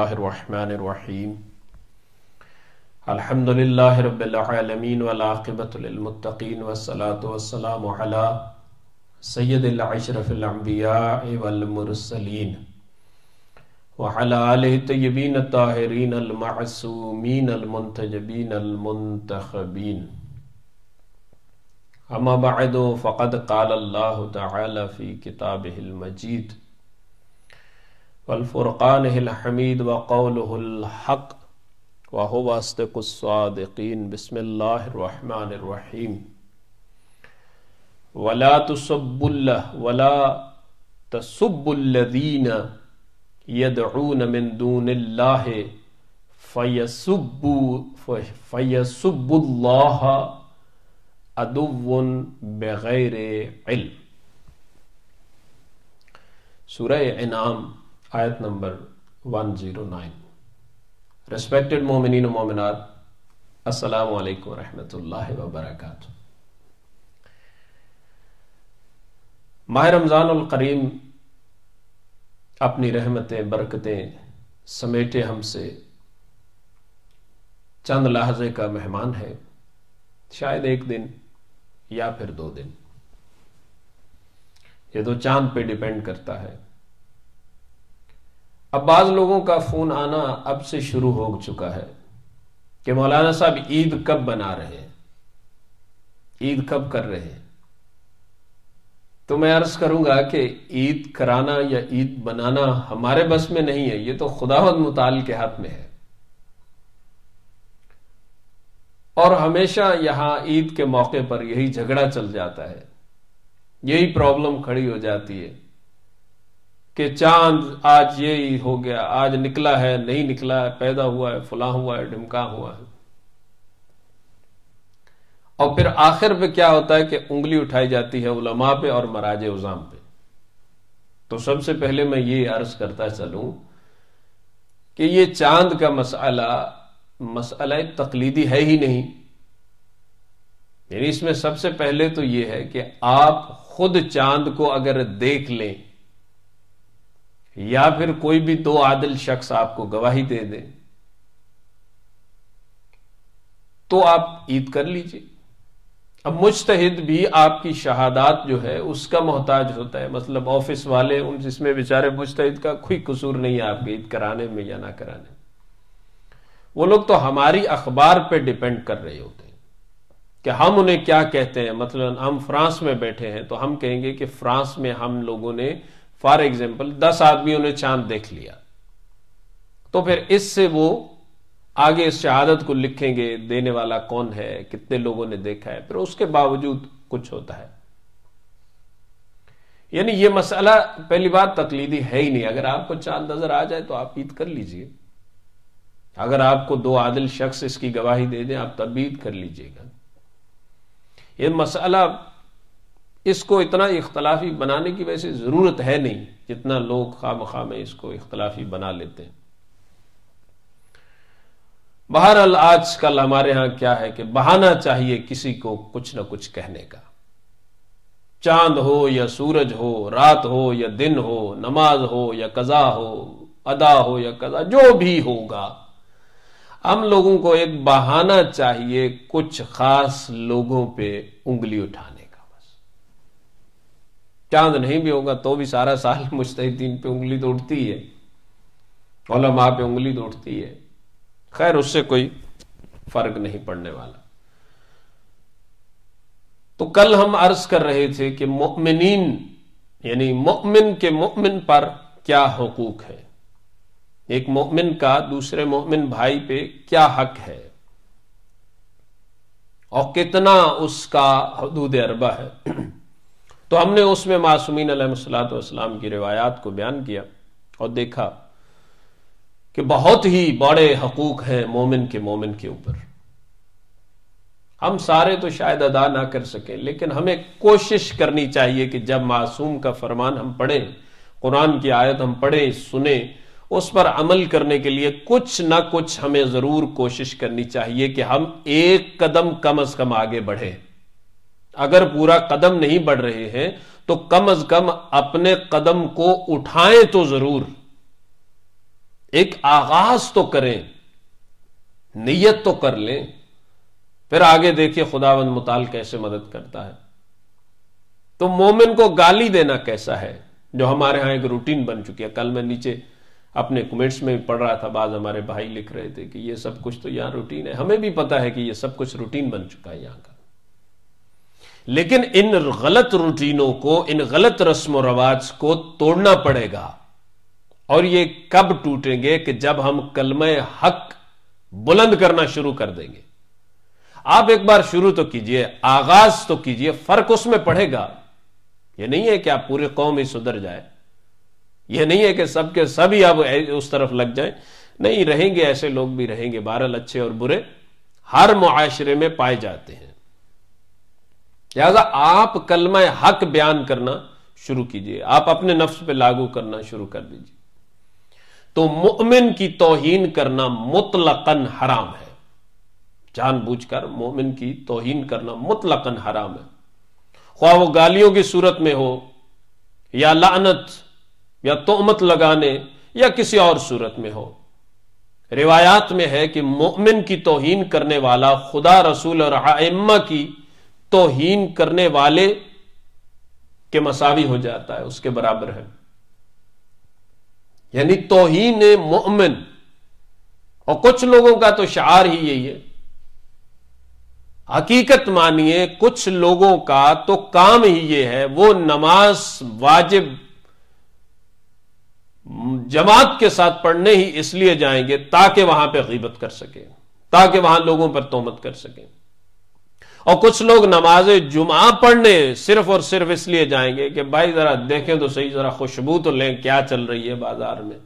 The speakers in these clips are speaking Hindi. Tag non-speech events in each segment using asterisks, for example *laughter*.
रहीम अल्हम्दुलिल्लाह रब्बिल वलाक़िबतुल्मुत्तक़ीन वस्सलातु वस्सलामु अला सय्यदिल अशरफिल अंबिया वल मुरसलीन व अला आलिहि तय्यबीन ताहिरीन अल मासूमीन अल मुंतजबीन अल मुंतखबीन अम्मा बअदु फ़क़द क़ाल अल्लाह तआला फ़ी किताबिहिल मजीद वलफ़ुरक़ान हमीद व कौलहक वाह वास्तकुस्वादीन बसमीम वला तसब्बुल्ल वला तसब्बुल्लदीन यदून मिंदून फ़यसुब्बू फ़यसुब्बुल्लाह अदुवन बग़ैर इल्म सूरह इनाम आयत नंबर 109 रेस्पेक्टेड मोमिन मोमिनात अस्सलाम वालेकुम रहमतुल्लाहि व बरकातहू माह रमज़ान करीम अपनी रहमतें बरकतें समेटे हमसे चंद लहजे का मेहमान है शायद एक दिन या फिर दो दिन ये तो चांद पे डिपेंड करता है अब बाज लोगों का फोन आना अब से शुरू हो चुका है कि मौलाना साहब ईद कब बना रहे हैं ईद कब कर रहे हैं तो मैं अर्ज करूंगा कि ईद कराना या ईद बनाना हमारे बस में नहीं है ये तो खुदावद मुताल के हाथ में है और हमेशा यहां ईद के मौके पर यही झगड़ा चल जाता है यही प्रॉब्लम खड़ी हो जाती है कि चांद आज ये ही हो गया आज निकला है नहीं निकला है पैदा हुआ है फुला हुआ है ढिमका हुआ है और फिर आखिर पे क्या होता है कि उंगली उठाई जाती है उलमा पे और मराज उजाम पे तो सबसे पहले मैं ये अर्ज करता चलूं कि ये चांद का मसाला मसाला तकलीदी है ही नहीं यानी इसमें सबसे पहले तो ये है कि आप खुद चांद को अगर देख लें या फिर कोई भी दो आदिल शख्स आपको गवाही दे दे तो आप ईद कर लीजिए अब मुश्तहिद भी आपकी शहादात जो है उसका मोहताज होता है मतलब ऑफिस वाले उन जिसमें बेचारे मुश्तहिद का कोई कसूर नहीं है आपके ईद कराने में या ना कराने वो लोग तो हमारी अखबार पे डिपेंड कर रहे होते हैं कि हम उन्हें क्या कहते हैं मतलब हम फ्रांस में बैठे हैं तो हम कहेंगे कि फ्रांस में हम लोगों ने फॉर एग्जाम्पल दस आदमियों ने चांद देख लिया तो फिर इससे वो आगे इस शहादत को लिखेंगे देने वाला कौन है कितने लोगों ने देखा है फिर उसके बावजूद कुछ होता है यानी यह मसला पहली बात तकलीदी है ही नहीं अगर आपको चांद नजर आ जाए तो आप ईद कर लीजिए अगर आपको दो आदिल शख्स इसकी गवाही दे दें आप तब भी ईद कर लीजिएगा यह मसला इसको इतना इख्तलाफी बनाने की वैसे ज़रूरत है नहीं जितना लोग खाम खाम इसको इख्तलाफी बना लेते हैं बहरहाल आजकल हमारे यहां क्या है कि बहाना चाहिए किसी को कुछ ना कुछ कहने का चांद हो या सूरज हो रात हो या दिन हो नमाज हो या कजा हो अदा हो या कजा जो भी होगा हम लोगों को एक बहाना चाहिए कुछ खास लोगों पे उंगली उठाने चांद नहीं भी होगा तो भी सारा साल *laughs* मुश्तिन पे उंगली तोड़ती है ओलमा पे उंगली तोड़ती है खैर उससे कोई फर्क नहीं पड़ने वाला तो कल हम अर्ज कर रहे थे कि मुमिन यानी मुमिन के मुमिन पर क्या हकूक है एक मोमिन का दूसरे मोमिन भाई पे क्या हक है और कितना उसका हदूद अरबा है तो हमने उसमें मासूमिन सलाम की रिवायात को बयान किया और देखा कि बहुत ही बड़े हकूक हैं मोमिन के मोमिन के ऊपर हम सारे तो शायद अदा ना कर सकें लेकिन हमें कोशिश करनी चाहिए कि जब मासूम का फरमान हम पढ़ें कुरान की आयत हम पढ़ें सुने उस पर अमल करने के लिए कुछ ना कुछ हमें जरूर कोशिश करनी चाहिए कि हम एक कदम कम अज कम आगे बढ़ें अगर पूरा कदम नहीं बढ़ रहे हैं तो कम अज कम अपने कदम को उठाएं तो जरूर एक आगाज तो करें नीयत तो कर लें फिर आगे देखिए खुदावंद मुताल कैसे मदद करता है तो मोमिन को गाली देना कैसा है जो हमारे यहां एक रूटीन बन चुकी है कल मैं नीचे अपने कमेंट्स में भी पढ़ रहा था बाद हमारे भाई लिख रहे थे कि ये सब कुछ तो यहां रूटीन है हमें भी पता है कि ये सब कुछ रूटीन बन चुका है यहां का लेकिन इन गलत रूटीनों को इन गलत रस्म रवाज को तोड़ना पड़ेगा और ये कब टूटेंगे कि जब हम कलम हक बुलंद करना शुरू कर देंगे आप एक बार शुरू तो कीजिए आगाज तो कीजिए फर्क उसमें पड़ेगा यह नहीं है कि आप पूरी कौम ही सुधर जाए यह नहीं है कि सबके सभी आप उस तरफ लग जाए नहीं रहेंगे ऐसे लोग भी रहेंगे बहरल अच्छे और बुरे हर मुआशरे में पाए जाते हैं लिहाजा आप कलमा हक बयान करना शुरू कीजिए आप अपने नफ्स पे लागू करना शुरू कर दीजिए तो मोमिन की तोहन करना मुतलकन हराम है जानबूझकर मोमिन की तोहीन करना मुतलकन हराम है ख्वा वो गालियों की सूरत में हो या लानत या तोमत लगाने या किसी और सूरत में हो रिवायात में है कि मोमिन की तोहिन करने वाला खुदा रसूल और आइम्मा की तोहीन करने वाले के मसावी हो जाता है उसके बराबर है यानी तोहीन मोमिन और कुछ लोगों का तो शार ही यही है हकीकत मानिए कुछ लोगों का तो काम ही ये है वो नमाज वाजिब जमात के साथ पढ़ने ही इसलिए जाएंगे ताकि वहां पे गीबत कर सके ताकि वहां लोगों पर तोहमत कर सके और कुछ लोग नमाज जुमा पढ़ने सिर्फ और सिर्फ इसलिए जाएंगे कि भाई जरा देखें तो सही जरा खुशबू तो लें क्या चल रही है बाजार में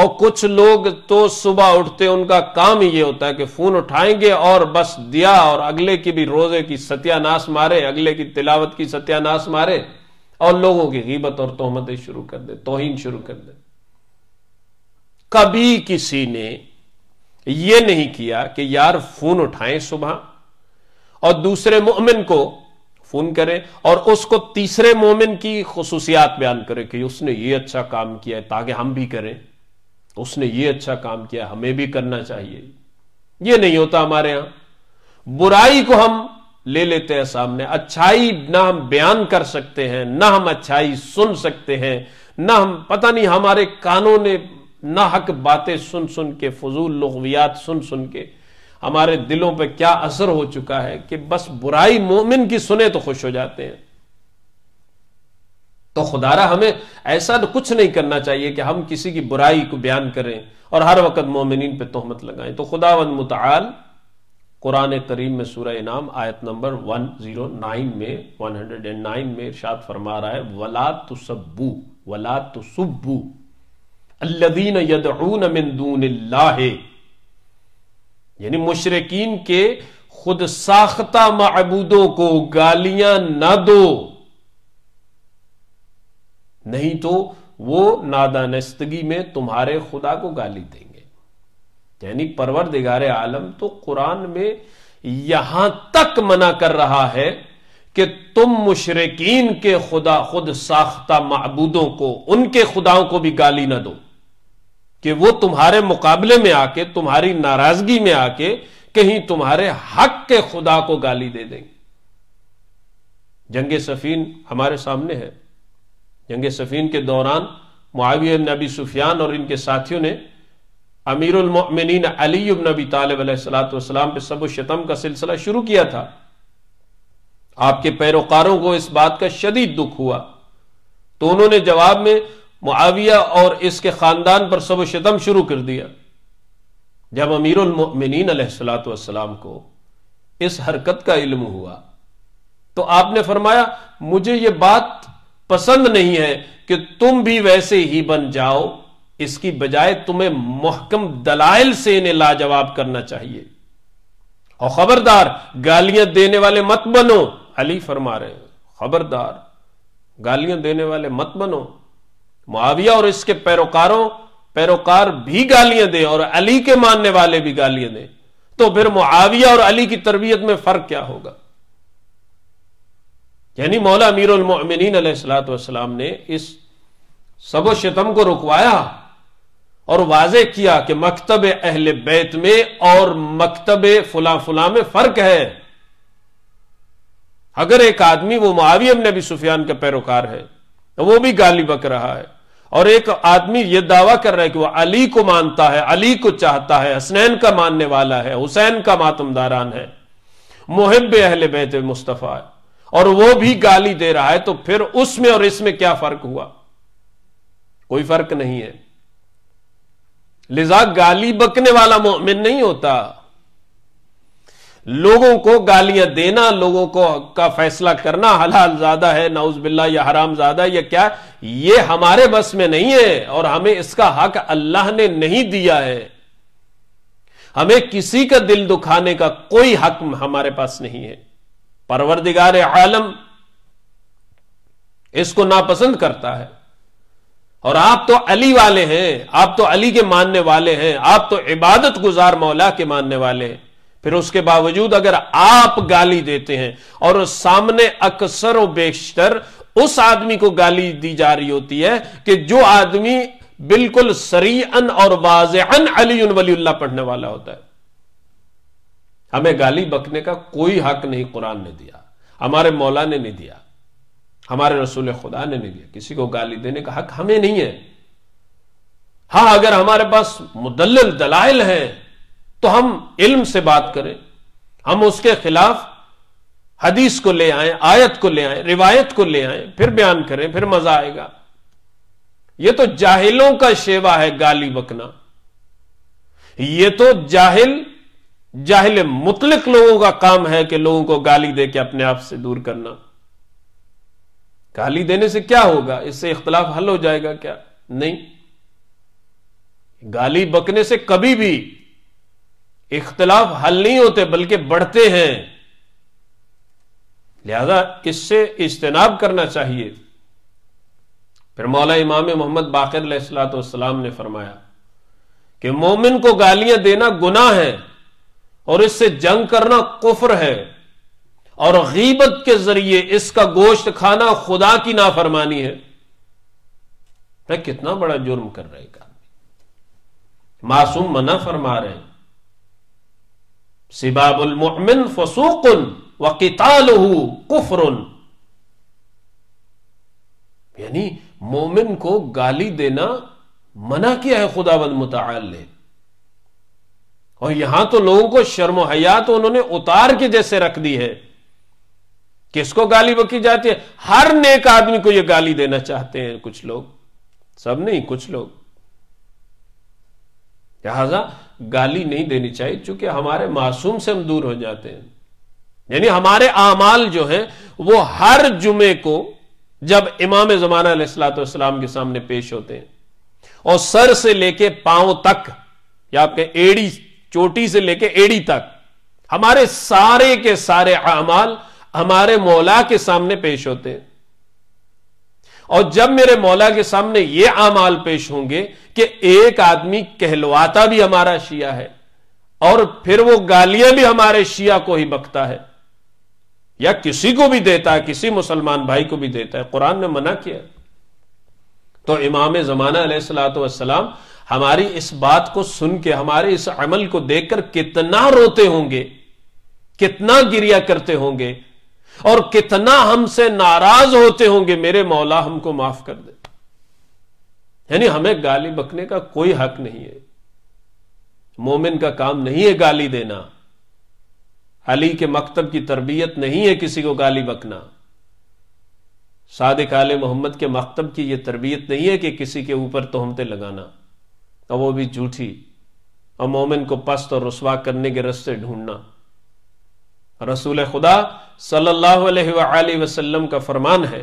और कुछ लोग तो सुबह उठते उनका काम ये होता है कि फोन उठाएंगे और बस दिया और अगले की भी रोजे की सत्यानाश मारे अगले की तिलावत की सत्यानाश मारे और लोगों की गिबत और तोहमतें शुरू कर दे तोहिन शुरू कर दे कभी किसी ने यह नहीं किया कि यार फोन उठाएं सुबह और दूसरे मोमिन को फोन करें और उसको तीसरे मोमिन की खसूसियात बयान करें कि उसने ये अच्छा काम किया है ताकि हम भी करें उसने ये अच्छा काम किया हमें भी करना चाहिए ये नहीं होता हमारे यहां बुराई को हम ले लेते हैं सामने अच्छाई ना हम बयान कर सकते हैं ना हम अच्छाई सुन सकते हैं ना हम पता नहीं हमारे कानों ने ना हक बातें सुन सुन के फजूल लघवियात सुन सुन के हमारे दिलों पर क्या असर हो चुका है कि बस बुराई मोमिन की सुने तो खुश हो जाते हैं तो खुदारा हमें ऐसा तो कुछ नहीं करना चाहिए कि हम किसी की बुराई को बयान करें और हर वक्त मोमिन पे तोहमत लगाएं तो खुदावन मुताल कुरान करीम में सूर्य इनाम आयत नंबर 109 में 109 में इर्शाद फरमा रहा है वला तो सब्बू वला तुसब्बू अल्लदीन यदून मिंदून दूनिल्लाह यानी मुशरकिन के खुद साख्ता मबूदों को गालियां ना दो नहीं तो वो नादानस्तगी में तुम्हारे खुदा को गाली देंगे यानी परवर दिगार आलम तो कुरान में यहां तक मना कर रहा है कि तुम मुशरकिन के खुदा खुद साख्ता मबूदों को उनके खुदाओं को भी गाली ना दो कि वो तुम्हारे मुकाबले में आके तुम्हारी नाराजगी में आके कहीं तुम्हारे हक के खुदा को गाली दे देंगे जंग सफीन हमारे सामने है जंग सफीन के दौरान मुआविया नबी सुफियान और इनके साथियों ने अमीरमिन अली नबी तलाम पे सब शतम का सिलसिला शुरू किया था आपके पैरोकारों को इस बात का शदीद दुख हुआ तो उन्होंने जवाब में मुआविया और इसके खानदान पर सब शतम शुरू कर दिया जब अमीर उलमिन सलाम को इस हरकत का इल्म हुआ तो आपने फरमाया मुझे यह बात पसंद नहीं है कि तुम भी वैसे ही बन जाओ इसकी बजाय तुम्हें मोहकम दलाइल से इन्हें लाजवाब करना चाहिए और खबरदार गालियां देने वाले मत बनो अली फरमा रहे खबरदार गालियां देने वाले मत बनो मुआविया और इसके पैरोकारों पैरोकार भी गालियां दें और अली के मानने वाले भी गालियां दें तो फिर मुआविया और अली की तरबियत में फर्क क्या होगा यानी मौला अमीर उलमिन सलाम ने इस सबो शतम को रुकवाया और वाजे किया कि मकतब अहल बैत में और मकतब फुला फुला में फर्क है अगर एक आदमी वो मुआविया भी सुफियान का पैरोकार है तो वो भी गाली बक रहा है और एक आदमी यह दावा कर रहा है कि वह अली को मानता है अली को चाहता है हसनैन का मानने वाला है हुसैन का मातमदारान है मुहिब अहल बैत मुस्तफ़ा है और वो भी गाली दे रहा है तो फिर उसमें और इसमें क्या फर्क हुआ कोई फर्क नहीं है लिजा गाली बकने वाला मोमिन नहीं होता लोगों को गालियां देना लोगों को का फैसला करना हलाल ज्यादा है नाउज बिल्ला या हराम ज्यादा या क्या ये हमारे बस में नहीं है और हमें इसका हक अल्लाह ने नहीं दिया है हमें किसी का दिल दुखाने का कोई हक हमारे पास नहीं है परवरदिगार आलम इसको नापसंद करता है और आप तो अली वाले हैं आप तो अली के मानने वाले हैं आप तो इबादत गुजार मौला के मानने वाले हैं फिर उसके बावजूद अगर आप गाली देते हैं और सामने अक्सर बेशतर उस आदमी को गाली दी जा रही होती है कि जो आदमी बिल्कुल सरी अन और अन अली वलील्ला पढ़ने वाला होता है हमें गाली बकने का कोई हक नहीं कुरान ने दिया हमारे मौला ने नहीं दिया हमारे रसूल खुदा ने नहीं दिया किसी को गाली देने का हक हमें नहीं है हा अगर हमारे पास मुदल दलाइल हैं तो हम इल्म से बात करें हम उसके खिलाफ हदीस को ले आए आयत को ले आए रिवायत को ले आए फिर बयान करें फिर मजा आएगा यह तो जाहिलों का शेवा है गाली बकना यह तो जाहिल जाहिल मुतलिक लोगों का काम है कि लोगों को गाली दे के अपने आप से दूर करना गाली देने से क्या होगा इससे इख्तलाफ हल हो जाएगा क्या नहीं गाली बकने से कभी भी इख्तलाफ हल नहीं होते बल्कि बढ़ते हैं लिहाजा इससे इज्तनाब करना चाहिए फिर मौला इमाम मोहम्मद बाकर सलाम ने फरमाया कि मोमिन को गालियां देना गुनाह है और इससे जंग करना कुफर है और गीबत के जरिए इसका गोश्त खाना खुदा की नाफरमानी है मैं कितना बड़ा जुर्म कर रहेगा मासूम मना फरमा रहे हैं सिबाबुलमिन फसूकुन व कितालहू कुफरुन यानी मोमिन को गाली देना मना किया है खुदाबंद मुताल ने और यहां तो लोगों को शर्म हया तो उन्होंने उतार के जैसे रख दी है किसको गाली बकी जाती है हर नेक आदमी को यह गाली देना चाहते हैं कुछ लोग सब नहीं कुछ लोग लिहाजा गाली नहीं देनी चाहिए चूंकि हमारे मासूम से हम दूर हो जाते हैं यानी हमारे आमाल जो हैं वो हर जुमे को जब इमाम जमाना सलाम के सामने पेश होते हैं और सर से लेके पांव तक या आपके एड़ी चोटी से लेके एड़ी तक हमारे सारे के सारे अमाल हमारे मौला के सामने पेश होते हैं और जब मेरे मौला के सामने ये आमाल पेश होंगे कि एक आदमी कहलवाता भी हमारा शिया है और फिर वो गालियां भी हमारे शिया को ही बकता है या किसी को भी देता है किसी मुसलमान भाई को भी देता है कुरान ने मना किया तो इमाम जमाना सलाम हमारी इस बात को सुन के हमारे इस अमल को देखकर कितना रोते होंगे कितना गिरिया करते होंगे और कितना हमसे नाराज होते होंगे मेरे मौला हमको माफ कर दे यानी हमें गाली बकने का कोई हक नहीं है मोमिन का काम नहीं है गाली देना अली के मकतब की तरबियत नहीं है किसी को गाली बकना सादिक आल मोहम्मद के मकतब की यह तरबियत नहीं है कि किसी के ऊपर तोहमते लगाना और वो भी झूठी और मोमिन को पस्त और रसवा करने के रस्ते ढूंढना रसूल खुदा सल्लल्लाहु अलैहि वसल्लम का फरमान है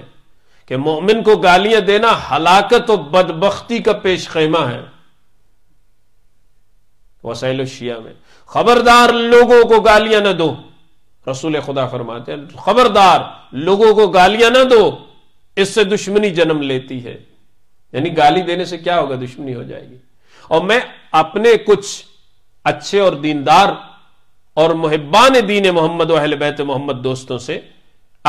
कि मोमिन को गालियां देना हलाकत और बदबख्ती का पेश खेमा है वसैल शिया में खबरदार लोगों को गालियां ना दो रसूल खुदा फरमाते हैं खबरदार लोगों को गालियां ना दो इससे दुश्मनी जन्म लेती है यानी गाली देने से क्या होगा दुश्मनी हो जाएगी और मैं अपने कुछ अच्छे और दीनदार और मुहिबान दीन मोहम्मद अहल बैत मोहम्मद दोस्तों से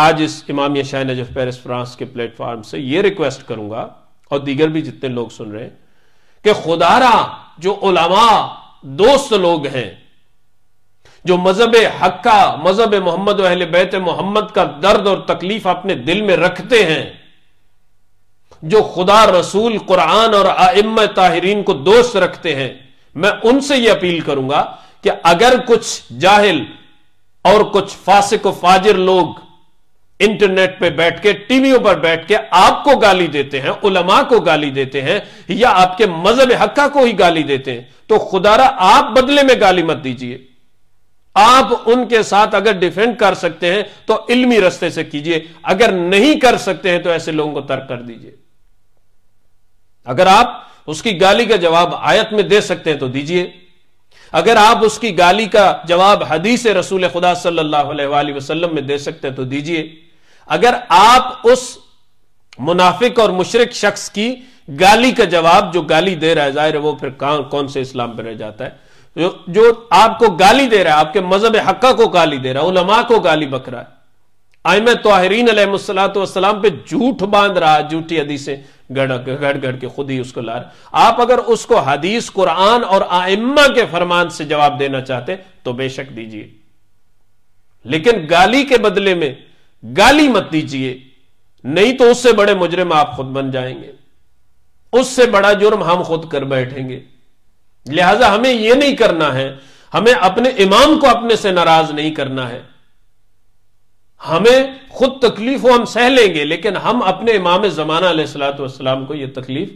आज इस Imam Shah Najaf Paris France के प्लेटफॉर्म से यह रिक्वेस्ट करूंगा और दीगर भी जितने लोग सुन रहे हैं कि खुदारा जो उलमा दोस्त लोग हैं जो मजहब हक्का मजहब मोहम्मद अहल बैत मोहम्मद का दर्द और तकलीफ अपने दिल में रखते हैं जो खुदा रसूल कुरान और आम ताहरीन को दोस्त रखते हैं मैं उनसे यह अपील करूंगा कि अगर कुछ जाहिल और कुछ फासिक फाजिर लोग इंटरनेट पे बैठ के टीवियों पर बैठ के आपको गाली देते हैं उलमा को गाली देते हैं या आपके मजहब हक्का को ही गाली देते हैं तो खुदारा आप बदले में गाली मत दीजिए आप उनके साथ अगर डिफेंड कर सकते हैं तो इल्मी रस्ते से कीजिए अगर नहीं कर सकते हैं तो ऐसे लोगों को तर्क कर दीजिए अगर आप उसकी गाली का जवाब आयत में दे सकते हैं तो दीजिए अगर आप उसकी गाली का जवाब हदीस रसूल खुदा सल्लल्लाहु में दे सकते हैं तो दीजिए अगर आप उस मुनाफिक और मुशरक शख्स की गाली का जवाब जो गाली दे रहा है जाहिर है वो फिर कौन से इस्लाम पर रह जाता है जो जो आपको गाली दे रहा है आपके मजहब हक्का को गाली दे रहा है उलमा को गाली बकरा है आयम तोहरीन सलाम पे झूठ बांध रहा है झूठी हदीसें गड़ गड़ के खुद ही उसको ला रहे आप अगर उसको हदीस कुरान और आइम्मा के फरमान से जवाब देना चाहते तो बेशक दीजिए लेकिन गाली के बदले में गाली मत दीजिए नहीं तो उससे बड़े मुजरिम आप खुद बन जाएंगे उससे बड़ा जुर्म हम खुद कर बैठेंगे लिहाजा हमें यह नहीं करना है हमें अपने इमाम को अपने से नाराज नहीं करना है हमें खुद तकलीफ हम सह लेंगे लेकिन हम अपने इमाम जमाना सलाम को यह तकलीफ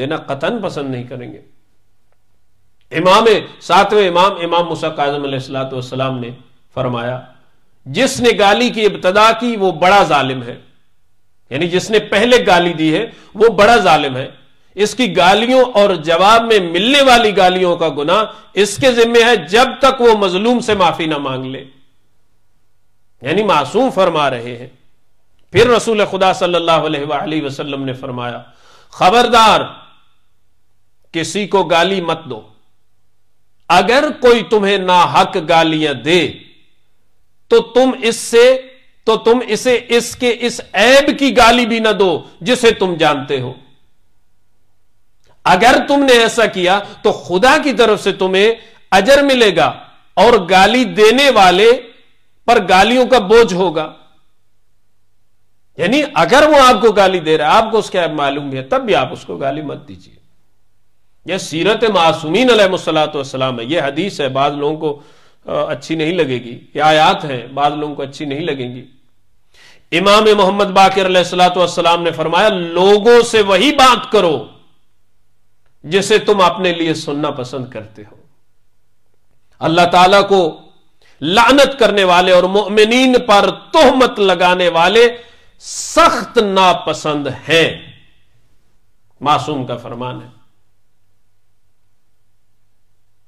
देना कतन पसंद नहीं करेंगे इमाम सातवें इमाम इमाम मुसा काजम सलाम ने फरमाया जिसने गाली की इब्तदा की वो बड़ा जालिम है यानी जिसने पहले गाली दी है वो बड़ा जालिम है इसकी गालियों और जवाब में मिलने वाली गालियों का गुना इसके जिम्मे है जब तक वो मजलूम से माफी ना मांग ले यानी मासूम फरमा रहे हैं फिर रसूल खुदा सल्लल्लाहु अलैहि वसल्लम ने फरमाया खबरदार किसी को गाली मत दो अगर कोई तुम्हें ना हक गालियां दे तो तुम इससे तो तुम इसे इसके इस ऐब की गाली भी ना दो जिसे तुम जानते हो अगर तुमने ऐसा किया तो खुदा की तरफ से तुम्हें अजर मिलेगा और गाली देने वाले पर गालियों का बोझ होगा यानी अगर वो आपको गाली दे रहा है आपको उसका मालूम है तब भी आप उसको गाली मत दीजिए यह सीरत मासूमीन सलाम है यह हदीस है बाद लोगों को अच्छी नहीं लगेगी यह आयात है बाद लोगों को अच्छी नहीं लगेंगी इमाम मोहम्मद बाकर सलाम ने फरमाया लोगों से वही बात करो जिसे तुम अपने लिए सुनना पसंद करते हो अल्लाह ताला को लानत करने वाले और मोमिन पर तोहमत लगाने वाले सख्त नापसंद हैं मासूम का फरमान है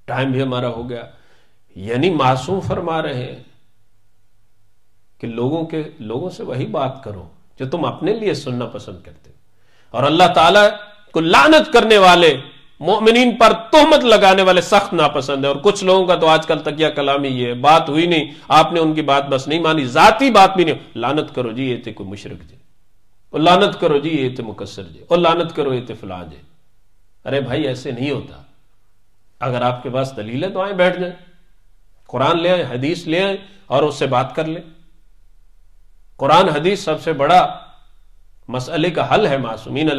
टाइम भी हमारा हो गया यानी मासूम फरमा रहे हैं कि लोगों के लोगों से वही बात करो जो तुम अपने लिए सुनना पसंद करते हो और अल्लाह ताला को लानत करने वाले मोमिन पर तोहमत लगाने वाले सख्त नापसंद है और कुछ लोगों का तो आजकल तकिया कलाम ही ये बात हुई नहीं आपने उनकी बात बस नहीं मानी जाती बात भी नहीं लानत करो जी ये थे कोई मुशरक जी और लानत करो जी ये थे मुकसर जी और लानत करो ये थे फलां जी अरे भाई ऐसे नहीं होता अगर आपके पास दलील है तो आए बैठ जाए कुरान ले आए हदीस ले आए और उससे बात कर ले कुरान हदीस सबसे बड़ा मसले का हल है मासूमीन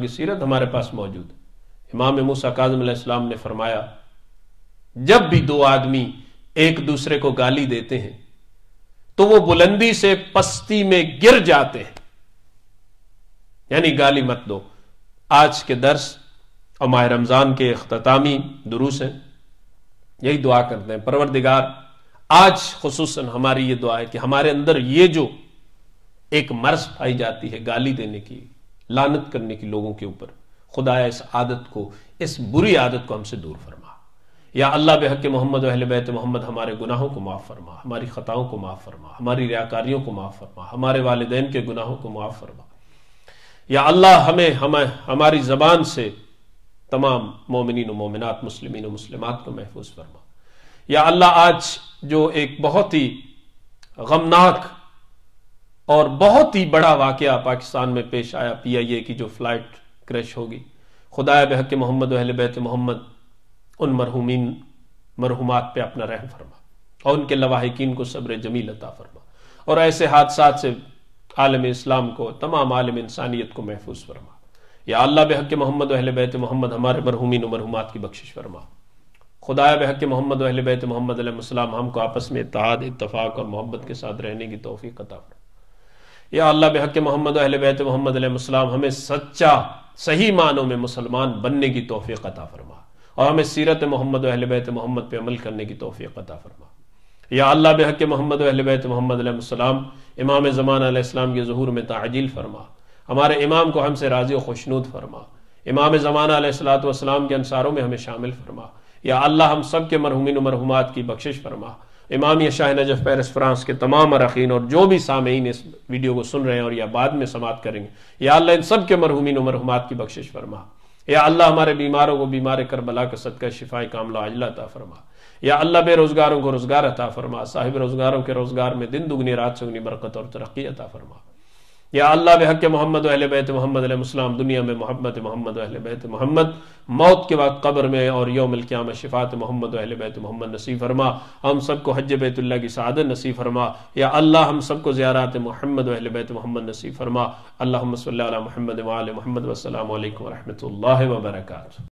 की सीरत हमारे पास मौजूद है इमाम मूसा काजम ने फरमाया जब भी दो आदमी एक दूसरे को गाली देते हैं तो वो बुलंदी से पस्ती में गिर जाते हैं यानी गाली मत दो आज के दर्श और माह रमजान के अख्तामी दुरुस हैं यही दुआ करते हैं परवरदिगार आज खसूस हमारी ये दुआ है कि हमारे अंदर ये जो एक मर्ज पाई जाती है गाली देने की लानत करने की लोगों के ऊपर खुदाया इस आदत को इस बुरी आदत को हमसे दूर फरमा या अल्लाह बेहक मोहम्मद अहल बैत मोहम्मद हमारे गुनाहों को माफ़ फरमा हमारी ख़ताओं को माफ़ फरमा हमारी रियाकारियों को माफ़ फरमा हमारे वालदेन के गुनाहों को माफ़ फरमा या अल्लाह हमें हमें हमारी ज़बान से तमाम मोमिन मोमिनत मुस्लिम मुसलमात को महफूज फरमा या अल्लाह आज जो एक बहुत ही गमनाक और बहुत ही बड़ा वाक़ पाकिस्तान में पेश आया पी आई ए की जो फ्लाइट क्रश होगी खुदा बहक मोहम्मद अहल बैत मोहम्मद उन मरहूमिन मरहूमात पर अपना रहम फरमा और उनके लवाहकिन को सब्र जमील अता फरमा और ऐसे हादसा से आलम इस्लाम को तमाम आलम इंसानियत को महफूज फरमा या अल्लाह बहक मोहम्मद अहल बैत मोहम्मद हमारे मरहूमिन मरहूमात की बख्शिश फरमा खुदा बहक मोहम्मद अहल बैत मोहम्मद हमको आपस में इतहाद इतफाक़ और मोहब्बत के साथ रहने की तोफ़ी कता फरमा या अल्लाह बहक मोहम्मद अहल बैत मोहम्मद हमें सच्चा सही मानों में मुसलमान बनने की तोफ़ी अता फरमा और हमें सीरत मोहम्मद अहल बैत मोहम्मद पर अमल करने की तोफ़ी अता फरमा या अल्लाह बहक मोहम्मद अहल बैत मोहम्मद इमाम ज़मान के जहूर में ताजील फरमा हमारे इमाम को हमसे राज़ी व खुशनूद फरमा इमाम ज़मान सलात के अनसारों में हमें शामिल फरमा या अल्लाह हम सब के मरहूमिन मरहूमात की बख्शिश फरमा Imamia Shah Najaf Paris France के तमाम अरकान और जो भी सामीन इस वीडियो को सुन रहे हैं और या बाद में समाप्त करेंगे या अल्लाह इन सब के मरहूमिन मरहुमात की बख्शिश फरमा या अल्लाह हमारे बीमारों को बीमार करबला का सदका शिफाई कामला अजला अता फरमा या अल्लाह बेरोज़गारों को रोज़गार अता फरमा साहिब रोज़गारों के रोज़गार में दिन दुगनी रात से उगनी बरकत और तरक्की अता फरमा या अल्लाह बक मोहम्मद अहल बैत मोहम्मद दुनिया में मोहम्मद मोहम्मद अहल बैत मोहम्मद मौत के बाद कब्र में और योम क्याम शिफात मोहम्मद अहल बैत मोहम्मद नसीफ़ फरमा हम सबको हज बैतुल्ला की सदत नसीफ़ फरमा या अल्लाह हम सबको ज़्यारत मोहम्मद अहल बैत मोहम्मद नसीफ़ फरमा अल्लाह महमद महमद वसलम वरहमल वर्का